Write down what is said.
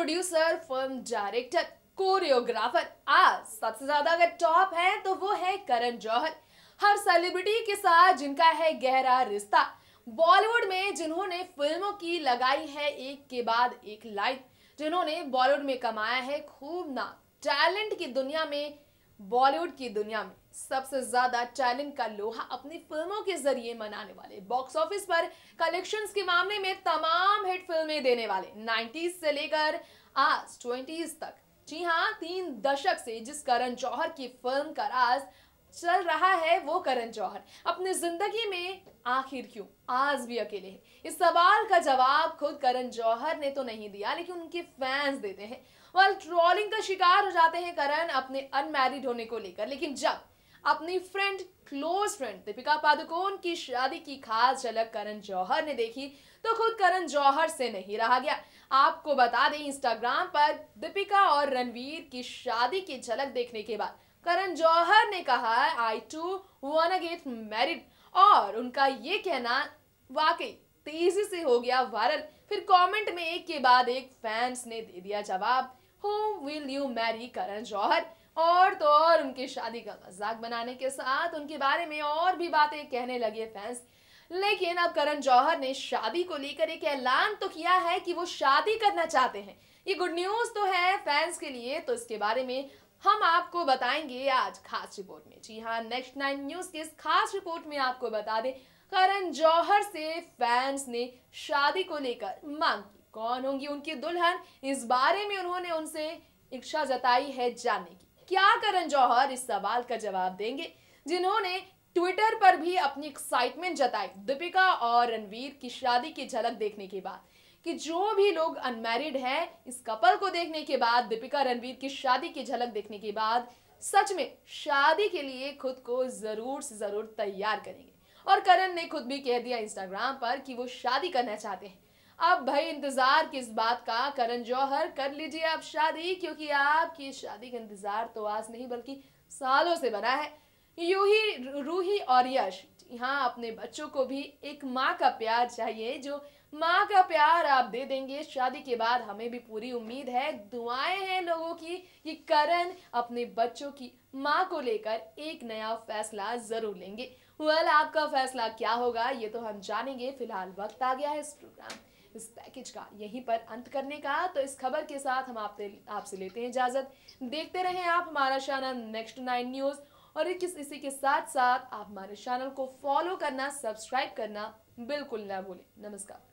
producer film director choreographer आज सबसे ज्यादा अगर टॉप है तो वो है करण जौहर हर सेलिब्रिटी के साथ जिनका है गहरा रिश्ता बॉलीवुड में जिन्होंने फिल्मों की लगाई है एक के बाद एक लाइन जिन्होंने बॉलीवुड में कमाया है खूब नाम टैलेंट की दुनिया में बॉलीवुड की दुनिया में सबसे ज्यादा टैलेंट का लोहा अपनी फिल्मों के जरिए मनाने वाले बॉक्स ऑफिस पर कलेक्शंस के मामले में तमाम हिट फिल्में देने वाले 90s से लेकर आज 20s तक जी हाँ तीन दशक से जिस करण जौहर की फिल्म का राज चल रहा है वो करण जौहर अपने जिंदगी में आखिर क्यों आज भी अकेले हैं इस सवाल का जवाब खुद करण जौहर ने तो नहीं दिया लेकिन उनके फैंस देते हैं वाल ट्रोलिंग का शिकार हो जाते हैं करण अपने अनमैरिड होने को लेकर लेकिन जब अपनी friend close friend Deepika Padukone की शादी की खास झलक करण जौहर ने देखी तो खुद करण जौहर से नहीं रहा गया आपको बता दें इंस्टाग्राम पर दीपिका और रणवीर की शादी की झलक देखने के बाद करण जौहर ने कहा है I too want to get married और उनका ये कहना वाकई तेजी से हो गया वायरल फिर कमेंट में एक के बाद एक फैंस ने दे दिया जवाब who will you marry Karan Johar और तो और उनकी शादी का मजाक बनाने के साथ उनके बारे में और भी बातें कहने लगे फैंस लेकिन अब करण जौहर ने शादी को लेकर एक ऐलान तो किया है कि वो शादी करना चाहते हैं ये गुड न्यूज़ तो है फैंस के लिए तो इसके बारे में हम आपको बताएंगे आज खास रिपोर्ट में जी हाँ नेक्स्ट नाइन न्यूज की इस खास रिपोर्ट में आपको बता दें करण जौहर से फैंस ने शादी को लेकर मांग की कौन होंगी उनकी दुल्हन इस बारे में उन्होंने उनसे इच्छा जताई है जानने की क्या करण जौहर इस सवाल का जवाब देंगे जिन्होंने ट्विटर पर भी अपनी एक्साइटमेंट जताई दीपिका और रणवीर की शादी की झलक देखने के बाद कि जो भी लोग अनमैरिड हैं इस कपल को देखने के बाद दीपिका रणवीर की शादी की झलक देखने के बाद सच में शादी के लिए खुद को ज़रूर से ज़रूर तैयार करेंगे और करण ने खुद भी कह दिया इंस्टाग्राम पर कि वो शादी करना चाहते हैं अब भाई इंतज़ार किस बात का करण जौहर कर लीजिए आप शादी क्योंकि आपकी शादी का इंतज़ार तो आज नहीं बल्कि सालों से बना है यूही रूही और यश हाँ अपने बच्चों को भी एक माँ का प्यार चाहिए जो माँ का प्यार आप दे देंगे शादी के बाद हमें भी पूरी उम्मीद है दुआएं हैं लोगों की कि करण अपने बच्चों की माँ को लेकर एक नया फैसला ज़रूर लेंगे वेल आपका फैसला क्या होगा ये तो हम जानेंगे फिलहाल वक्त आ गया है इस प्रोग्राम इस पैकेज का यहीं पर अंत करने का तो इस खबर के साथ हम आपसे आपसे लेते हैं इजाज़त देखते रहें आप हमारा शाना नेक्स्ट नाइन न्यूज़ और इसी के साथ साथ आप हमारे चैनल को फॉलो करना सब्सक्राइब करना बिल्कुल ना भूलें नमस्कार